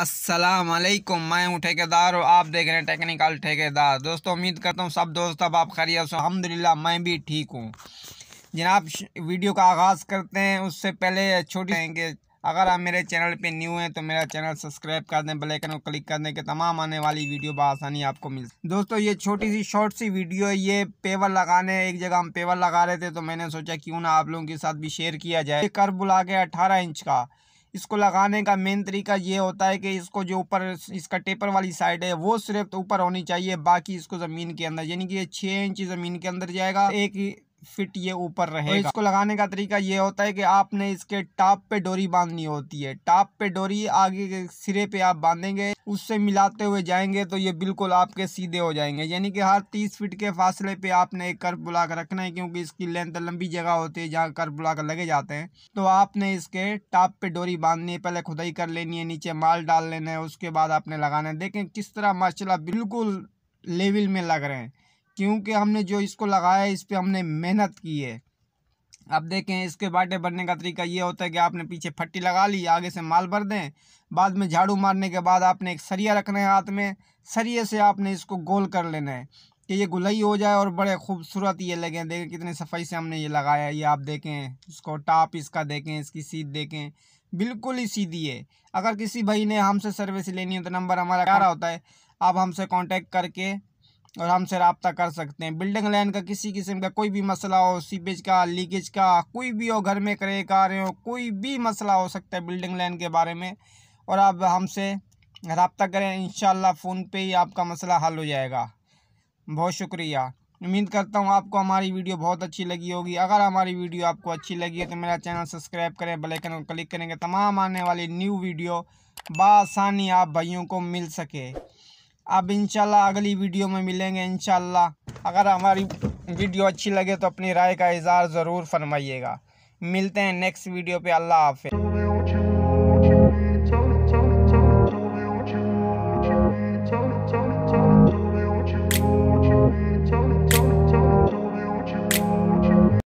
असलकम मैं हूँ ठेकेदार और आप देख रहे हैं टेक्निकल ठेकेदार दोस्तों उम्मीद करता हूँ सब दोस्त अब आप खरीद से अलहमदिल्ला मैं भी ठीक हूँ जनाब वीडियो का आगाज़ करते हैं उससे पहले छोटी रहेंगे अगर आप मेरे चैनल पे न्यू हैं तो मेरा चैनल सब्सक्राइब कर दें बलैकन को क्लिक कर दें कि तमाम आने वाली वीडियो बसानी आपको मिल दोस्तों ये छोटी सी शॉर्ट सी वीडियो है ये पेवर लगाने एक जगह हम पेवर लगा रहे थे तो मैंने सोचा क्यों ना आप लोगों के साथ भी शेयर किया जाए कर बुला के अठारह इंच का इसको लगाने का मेन तरीका ये होता है कि इसको जो ऊपर इसका टेपर वाली साइड है वो सिर्फ तो ऊपर होनी चाहिए बाकी इसको ज़मीन के अंदर यानी कि ये छः इंच ज़मीन के अंदर जाएगा एक फिट ये ऊपर रहेगा इसको लगाने का तरीका ये होता है कि आपने इसके टॉप पे डोरी बांधनी होती है टॉप पे डोरी आगे के सिरे पे आप बांधेंगे उससे मिलाते हुए जाएंगे तो ये बिल्कुल आपके सीधे हो जाएंगे यानी कि हर तीस फीट के फासले पे आपने एक कर बुला कर रखना है क्योंकि इसकी लेंथ लंबी जगह होती है जहाँ कर बुला कर लगे जाते हैं तो आपने इसके टॉप पे डोरी बांधनी है पहले खुदाई कर लेनी है नीचे माल डाल लेना है उसके बाद आपने लगाना है देखें किस तरह माशाला बिल्कुल लेवल में लग रहे हैं क्योंकि हमने जो इसको लगाया है इस पर हमने मेहनत की है अब देखें इसके बाटे भरने का तरीका ये होता है कि आपने पीछे फट्टी लगा ली आगे से माल भर दें बाद में झाड़ू मारने के बाद आपने एक सरिया रखना है हाथ में सरिए से आपने इसको गोल कर लेना है कि ये गुलई हो जाए और बड़े खूबसूरत ये लगें देखें कितने सफाई से हमने ये लगाया ये आप देखें इसको टाप इसका देखें इसकी सीध देखें बिल्कुल ही सीधी है अगर किसी भाई ने हमसे सर्विस लेनी हो तो नंबर हमारा क्या होता है आप हमसे कॉन्टेक्ट करके और हमसे रबता कर सकते हैं बिल्डिंग लाइन का किसी किस्म का कोई भी मसला हो सीपेज का लीकेज का कोई भी हो घर में करे रहे हो कोई भी मसला हो सकता है बिल्डिंग लाइन के बारे में और आप हमसे रबता करें इन फ़ोन पे ही आपका मसला हल हो जाएगा बहुत शुक्रिया उम्मीद करता हूँ आपको हमारी वीडियो बहुत अच्छी लगी होगी अगर हमारी वीडियो आपको अच्छी लगी है तो मेरा चैनल सब्सक्राइब करें बेल क्लिक करेंगे तमाम आने वाली न्यू वीडियो बासानी आप भाइयों को मिल सके अब इंशाल्लाह अगली वीडियो में मिलेंगे इंशाल्लाह अगर हमारी वीडियो अच्छी लगे तो अपनी राय का इजहार ज़रूर फरमाइएगा मिलते हैं नेक्स्ट वीडियो पे अल्लाह हाफिज़